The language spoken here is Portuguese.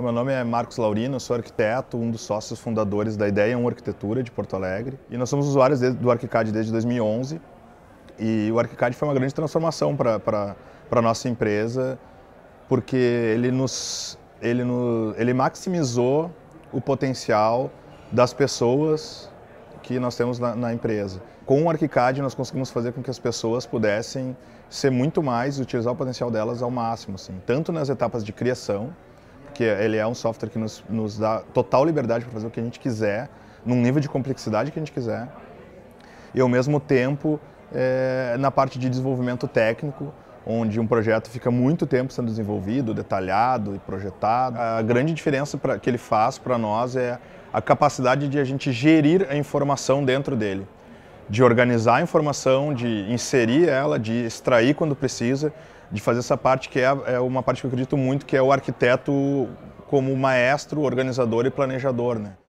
Então, meu nome é Marcos Laurino, eu sou arquiteto, um dos sócios fundadores da Ideia 1 Arquitetura de Porto Alegre. E nós somos usuários do ArchiCAD desde 2011. E o ArchiCAD foi uma grande transformação para a nossa empresa, porque ele, nos, ele, no, ele maximizou o potencial das pessoas que nós temos na, na empresa. Com o ArchiCAD, nós conseguimos fazer com que as pessoas pudessem ser muito mais, e utilizar o potencial delas ao máximo, assim, tanto nas etapas de criação, porque ele é um software que nos, nos dá total liberdade para fazer o que a gente quiser, num nível de complexidade que a gente quiser, e ao mesmo tempo é, na parte de desenvolvimento técnico, onde um projeto fica muito tempo sendo desenvolvido, detalhado e projetado. A grande diferença pra, que ele faz para nós é a capacidade de a gente gerir a informação dentro dele de organizar a informação, de inserir ela, de extrair quando precisa, de fazer essa parte que é, é uma parte que eu acredito muito, que é o arquiteto como maestro, organizador e planejador. Né?